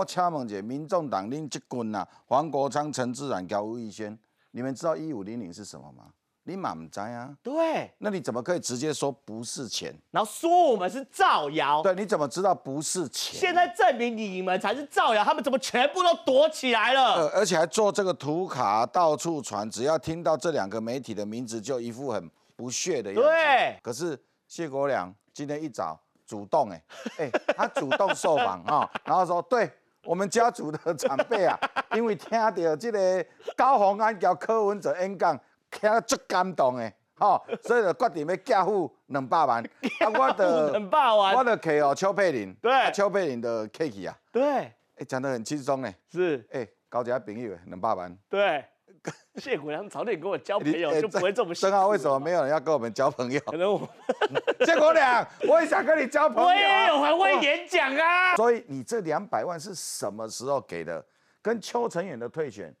我请问一下，民众党恁这群啊，黄国昌、陈志远、高育轩，你们知道一五零零是什么吗？你满唔知啊？对，那你怎么可以直接说不是钱？然后说我们是造谣？对，你怎么知道不是钱？现在证明你们才是造谣，他们怎么全部都躲起来了？呃，而且还做这个图卡到处传，只要听到这两个媒体的名字，就一副很不屑的样子。对，可是谢国良今天一早主动哎哎，他主动受访啊，然后说对。我们家族的长辈啊，因为听到这个高洪安交柯文哲演讲，听足感动的，吼，所以就决定要嫁付两百万。啊，我的两百万，我的客哦，邱佩林，对，邱佩林的 k i 啊，对，哎，讲得很轻松诶，是，哎，交一下朋友，两百万，对。谢国良早点跟我交朋友，就不会这么。深奥。为什么没有人要跟我们交朋友？可能 谢国良，我也想跟你交朋友啊。我也有还会演讲啊。所以你这两百万是什么时候给的？跟邱成远的退选，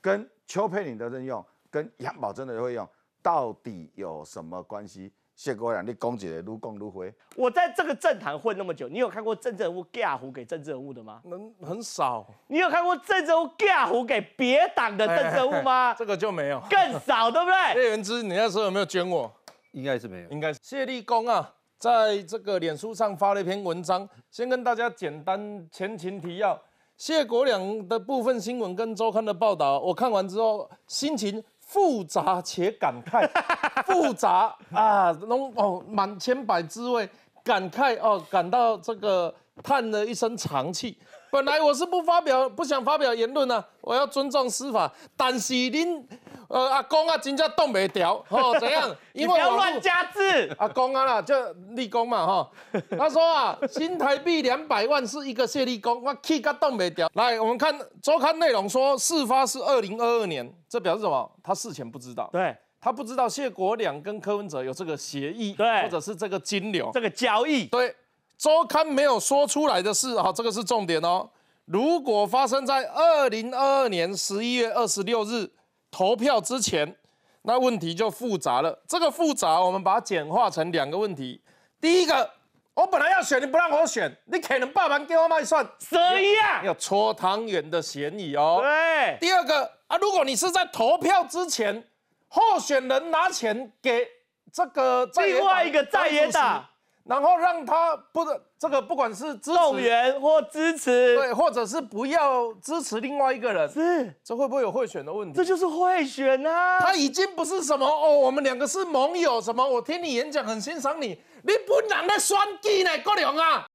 跟邱佩玲的任用，跟杨宝珍的任用，到底有什么关系？谢国梁，你讲起来如讲如回。我在这个政坛混那么久，你有看过政治人物嫁糊给政治人物的吗？很很少。你有看过政治人物嫁糊给别党的政治人物吗？这个就没有，更少，对不对？谢元之，你那时候有没有捐我？应该是没有，应该是。谢立功啊，在这个脸书上发了一篇文章，先跟大家简单前情提要。谢国梁的部分新闻跟周刊的报道，我看完之后心情。复杂且感慨，复杂啊，那哦，满千百滋味，感慨哦，感到这个叹了一声长气。本来我是不发表，不想发表言论啊，我要尊重司法，但是您。呃，阿公啊，真正动袂掉，吼怎样？不要乱加字。阿公啊啦，就立功嘛，吼。他说啊，新台币两百万是一个谢立功，我气个动袂掉。来，我们看周刊内容，说事发是二零二二年，这表示什么？他事前不知道。对，他不知道谢国梁跟柯文哲有这个协议，对，或者是这个金流、这个交易。对，周刊没有说出来的事。啊，这个是重点哦。如果发生在二零二二年十一月二十六日。投票之前，那问题就复杂了。这个复杂，我们把它简化成两个问题。第一个，我本来要选，你不让我选，你可能霸蛮给我卖算谁呀？有搓汤圆的嫌疑哦。对。第二个啊，如果你是在投票之前，候选人拿钱给这个另外一个在野党。然后让他不是这个，不管是动员或支持，对，或者是不要支持另外一个人，是，这会不会有贿选的问题？这就是贿选啊！他已经不是什么哦，我们两个是盟友什么？我听你演讲很欣赏你，你不能在双 D 呢，国梁啊！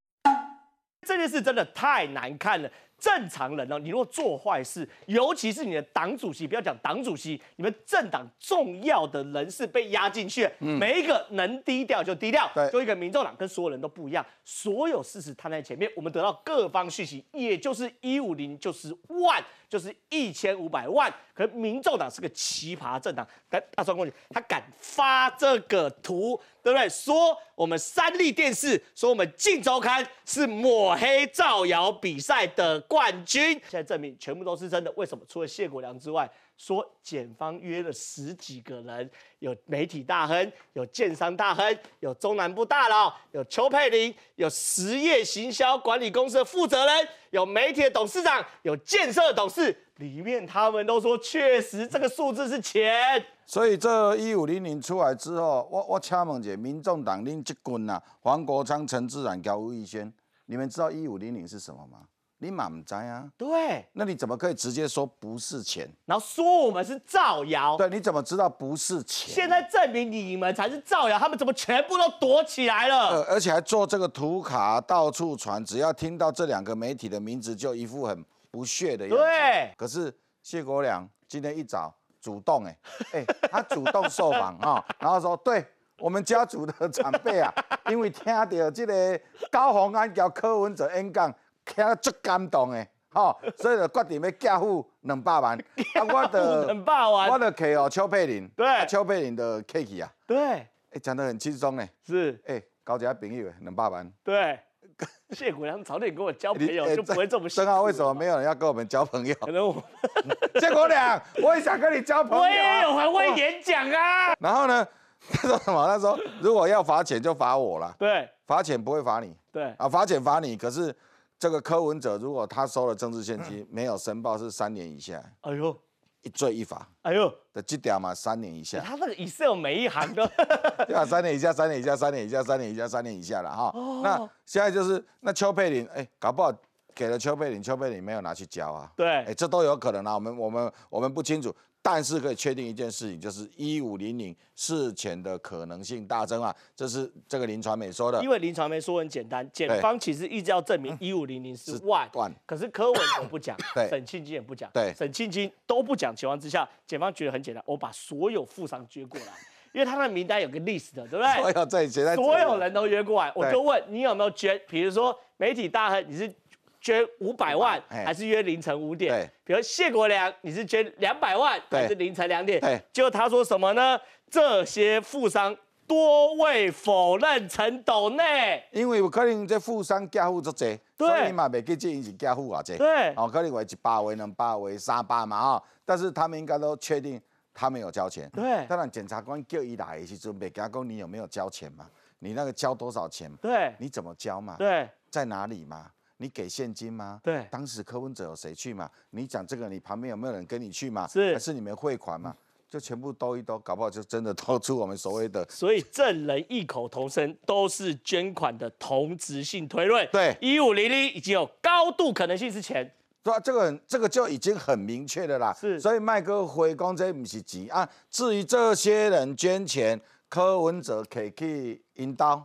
这件事真的太难看了。正常人呢？你如果做坏事，尤其是你的党主席，不要讲党主席，你们政党重要的人士被压进去，每一个能低调就低调。对，就一个民众党跟所有人都不一样，所有事实摊在前面，我们得到各方讯息，也就是一五零就是万。就是一千五百万，可是民众党是个奇葩政党，但大川过去他敢发这个图，对不对？说我们三立电视，说我们镜周刊是抹黑造谣比赛的冠军，现在证明全部都是真的。为什么除了谢国良之外？说检方约了十几个人，有媒体大亨，有建商大亨，有中南部大佬，有邱佩玲，有实业行销管理公司的负责人，有媒体的董事长，有建设董事。里面他们都说，确实这个数字是钱。所以这一五零零出来之后，我我请问一民众党恁这棍呐，黄国昌、陈志远、高宇轩，你们知道一五零零是什么吗？你满不在啊？对，那你怎么可以直接说不是钱？然后说我们是造谣？对，你怎么知道不是钱？现在证明你们才是造谣，他们怎么全部都躲起来了？呃，而且还做这个图卡到处传，只要听到这两个媒体的名字，就一副很不屑的样子。对，可是谢国良今天一早主动，哎哎，他主动受访啊，然后说，对我们家族的长辈啊，因为听到这个高鸿安叫柯文哲 N 杠，听的足感动的，吼，所以就决定要嫁付两百万，啊，我的 两百万。我的骑哦邱佩林，对，邱佩林的客气啊，对，哎，讲得很轻松诶，是，哎，交一下朋友两百万，对，谢国良早点跟我交朋友就不会这么辛苦，为什么没有人要跟我们交朋友？可能，我谢国良，我也想跟你交朋友，我也有还会演讲啊。然后呢，他说什么？他说如果要罚钱就罚我了。对，罚钱不会罚你，对，啊，罚钱罚你，可是。这个柯文哲如果他收了政治献金没有申报，是三年以下。哎呦，一罪一罚。哎呦，的这点嘛，三年以下。他那个以色 l 每一行都吧？三年以下，三年以下，三年以下，三年以下，三年以下了哈。哦。那现在就是那邱佩林，哎，搞不好给了邱佩玲，邱佩玲没有拿去交啊。对。哎，这都有可能啊，我们我们我们不清楚。但是可以确定一件事情，就是一五零零事前的可能性大增啊，这是这个林传美说的。因为林传美说很简单，检方其实一直要证明一五零零是 Y，可是柯文哲不讲，对，沈庆金也不讲，对，沈庆金都不讲，情况之下，检方觉得很简单，我把所有富商接过来，因为他的名单有个 list，对不对？所有所有人都约过来，我就问你有没有捐？比如说媒体大亨，你是？捐五百万，还是约凌晨五点？对，比如谢国良，你是捐两百万，还是凌晨两点？对，就他说什么呢？这些富商多位否认陈斗内，因为有可能这富商家户足多，对，所以嘛袂记只因是家户阿姊，对，哦，可能为一百位、两百位、三百嘛啊，但是他们应该都确定他没有交钱，对，当然检察官叫伊来，也是准备讲讲你有没有交钱嘛，你那个交多少钱？对，你怎么交嘛？对，在哪里嘛？你给现金吗？对，当时柯文哲有谁去嘛？你讲这个，你旁边有没有人跟你去嘛？是，是你们汇款嘛？就全部兜一兜，搞不好就真的掏出我们所谓的。所以证人异口同声，都是捐款的同质性推论。对，一五零零已经有高度可能性是钱。对啊，这个这个就已经很明确的啦。是，所以麦哥回光追不急啊。至于这些人捐钱，柯文哲可以去引导，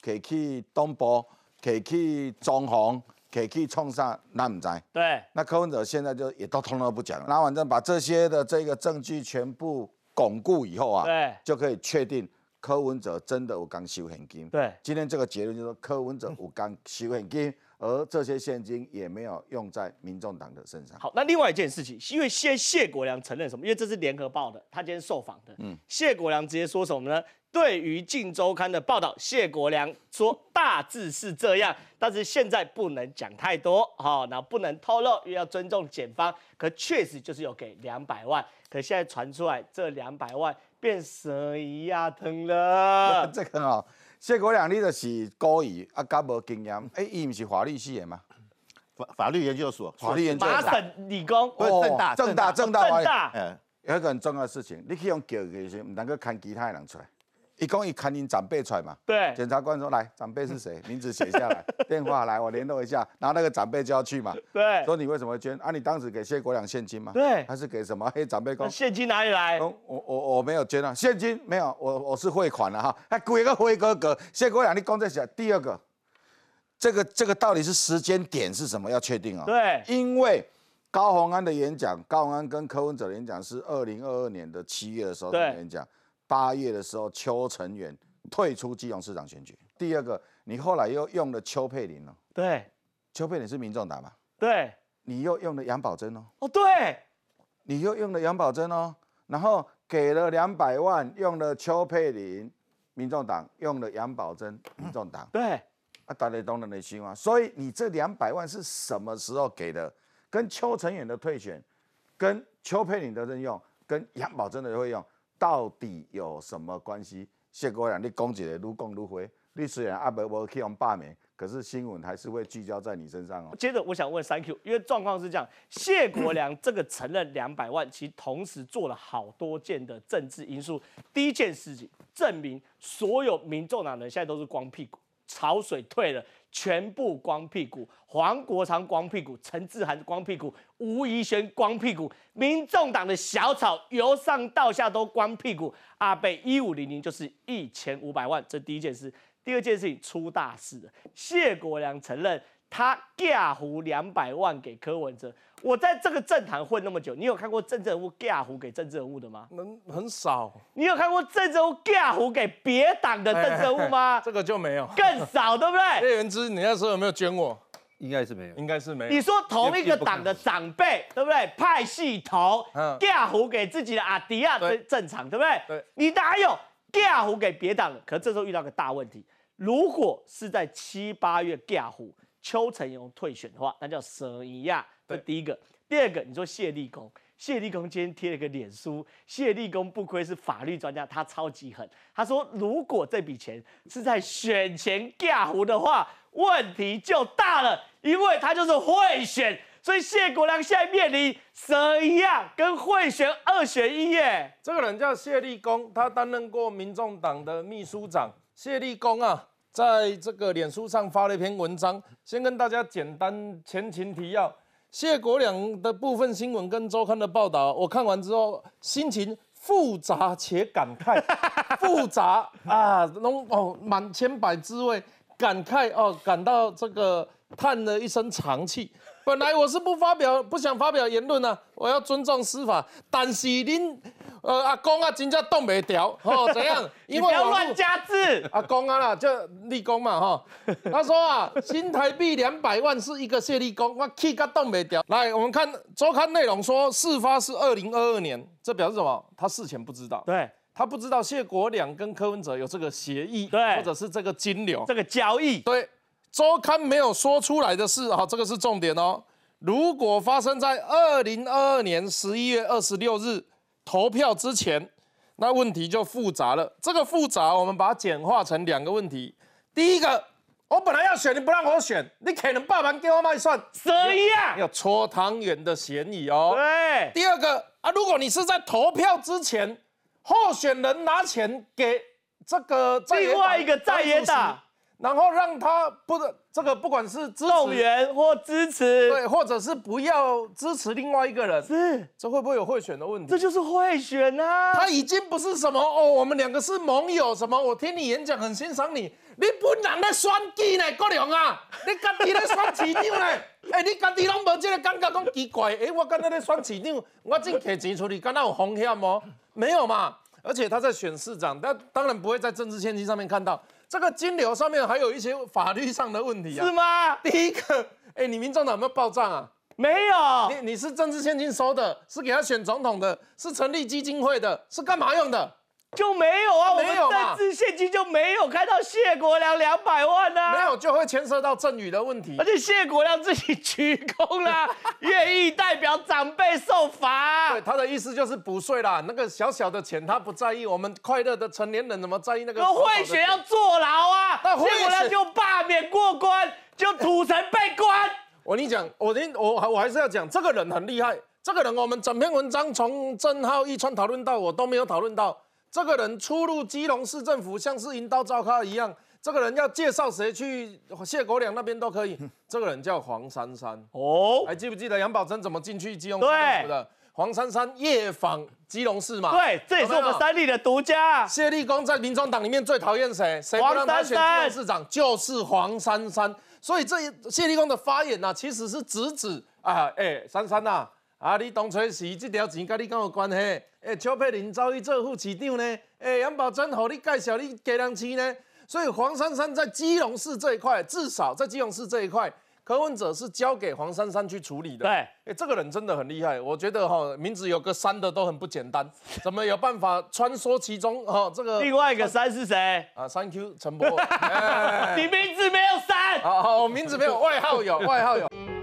可以去东埔。可以去中潢，可以冲上那麽在，对，那柯文哲现在就也都通通不讲了，那反正把这些的这个证据全部巩固以后啊，对，就可以确定柯文哲真的有刚修现金，对，今天这个结论就是柯文哲有刚修现金。而这些现金也没有用在民众党的身上。好，那另外一件事情，因为现谢国良承认什么？因为这是联合报的，他今天受访的。嗯，谢国良直接说什么呢？对于《镜周刊》的报道，谢国良说大致是这样，但是现在不能讲太多。好，那不能透露，又要尊重检方。可确实就是有给两百万，可现在传出来，这两百万变一样疼了。这个好。谢国良，你就是高二啊，刚无经验。哎，伊毋是法律系的吗？法法律研究所，法律研究所。麻省理工，不是正大，正大，正大，正大。有一个很重要的事情，你可以用叫的形式，唔能够看其他人出来。一共一看您长辈出来嘛？对，检察官说来，长辈是谁？名字写下来，电话来，我联络一下。然后那个长辈就要去嘛？对。说你为什么捐？啊，你当时给谢国良现金吗？对。还是给什么？给长辈？那现金哪里来？我我我没有捐啊，现金没有，我我是汇款的哈。哎，鬼个辉哥哥，谢国良，你刚才讲第二个，这个这个到底是时间点是什么？要确定哦。对。因为高鸿安的演讲，高鸿安跟柯文哲的演讲是二零二二年的七月的时候的演讲。八月的时候，邱成远退出基隆市长选举。第二个，你后来又用了邱佩林哦。对，邱佩林是民众党嘛？对。你又用了杨宝珍哦。哦，对。你又用了杨宝珍哦。然后给了两百万，用了邱佩林，民众党；用了杨宝珍，民众党。对。啊，大家懂得你情况，所以你这两百万是什么时候给的？跟邱成远的退选，跟邱佩林的任用，跟杨宝珍的会用。到底有什么关系？谢国良，你工资如共如回，你虽然阿伯我去用罢免，可是新闻还是会聚焦在你身上哦。接着我想问，Thank you，因为状况是这样，谢国良这个承认两百万，其实同时做了好多件的政治因素。第一件事情，证明所有民众党人现在都是光屁股，潮水退了。全部光屁股，黄国昌光屁股，陈志涵光屁股，吴怡轩光屁股，民众党的小草由上到下都光屁股。阿贝一五零零就是一千五百万，这第一件事。第二件事情出大事了，谢国良承认他诈湖两百万给柯文哲。我在这个政坛混那么久，你有看过政治人物假胡给政治人物的吗？能很少。你有看过政治人物假胡给别党的政治人物吗？这个就没有。更少，对不对？叶元之，你那时候有没有捐我？应该是没有。应该是没有。你说同一个党的长辈，对不对？派系同，假胡给自己的阿弟啊，正常，对不对？对。你哪有假胡给别党可这时候遇到个大问题，如果是在七八月假胡。邱成勇退选的话，那叫蛇一样。这第一个，第二个，你说谢立功，谢立功今天贴了个脸书，谢立功不愧是法律专家，他超级狠。他说，如果这笔钱是在选前诈胡的话，问题就大了，因为他就是贿选。所以谢国良现在面临蛇一样跟贿选二选一耶。这个人叫谢立功，他担任过民众党的秘书长。谢立功啊。在这个脸书上发了一篇文章，先跟大家简单前情提要。谢国良的部分新闻跟周刊的报道，我看完之后心情复杂且感慨，复杂啊，那哦满千百滋味，感慨哦感到这个叹了一声长气。本来我是不发表、不想发表言论啊，我要尊重司法，但是您。呃，阿公啊，真正冻袂掉，吼怎样，不要乱加字。阿公啊啦，就立功嘛，哈。他说啊，新台币两百万是一个谢立功，我气个冻袂掉。来，我们看周刊内容，说事发是二零二二年，这表示什么？他事前不知道，对，他不知道谢国良跟柯文哲有这个协议，对，或者是这个金流，这个交易，对。周刊没有说出来的事，哈，这个是重点哦。如果发生在二零二二年十一月二十六日。投票之前，那问题就复杂了。这个复杂，我们把它简化成两个问题。第一个，我本来要选，你不让我选，你可能霸蛮给我卖算谁呀、样，要搓汤圆的嫌疑哦。对。第二个啊，如果你是在投票之前，候选人拿钱给这个另外一个在野党。然后让他不得这个，不管是支动员或支持，对，或者是不要支持另外一个人，是，这会不会有贿选的问题？这就是贿选啊！他已经不是什么哦，我们两个是盟友什么？我听你演讲很欣赏你，你不懒得选 D 呢，国良啊，你自己在选市长呢？哎，你自己拢无这个感觉，讲奇怪？哎，我刚才在选市长，我正摕钱出去，敢那有风险吗？没有嘛！而且他在选市长，他当然不会在政治献金上面看到。这个金流上面还有一些法律上的问题啊，是吗？第一个，哎，你民众党有没有报账啊？没有。你你是政治现金收的，是给他选总统的，是成立基金会的，是干嘛用的？就没有啊，我们政治现金就没有开到谢国良两百万啊。没有，就会牵涉到赠与的问题，而且谢国良自己鞠躬啦，愿意。长辈受罚，对他的意思就是补税啦。那个小小的钱他不在意，我们快乐的成年人怎么在意那个？贿血要坐牢啊！结果呢就罢免过关，就土神被关。我跟你讲，我我我还是要讲，这个人很厉害。这个人我们整篇文章从郑浩一川讨论到，我都没有讨论到。这个人出入基隆市政府，像是银刀照咖一样。这个人要介绍谁去谢国梁那边都可以。这个人叫黄珊珊哦，还记不记得杨宝珍怎么进去基隆市的？黄珊珊夜访基隆市嘛？对，这也是我们三立的独家。谢立功在民众党里面最讨厌谁？谁黄珊珊。市长就是黄珊珊，所以这谢立功的发言呢，其实是直指啊，哎，珊珊呐，啊，你东吹西，这条钱跟你跟我关系。哎，邱佩林遭遇这副市长呢，哎，杨宝珍和你介绍你家人妻呢？所以黄珊珊在基隆市这一块，至少在基隆市这一块，柯文哲是交给黄珊珊去处理的。对，哎，这个人真的很厉害，我觉得哈，名字有个山的都很不简单，怎么有办法穿梭其中？哈，这个另外一个山是谁？啊，o Q 陈伯，你名字没有山，好好，名字没有，外号有，外号有。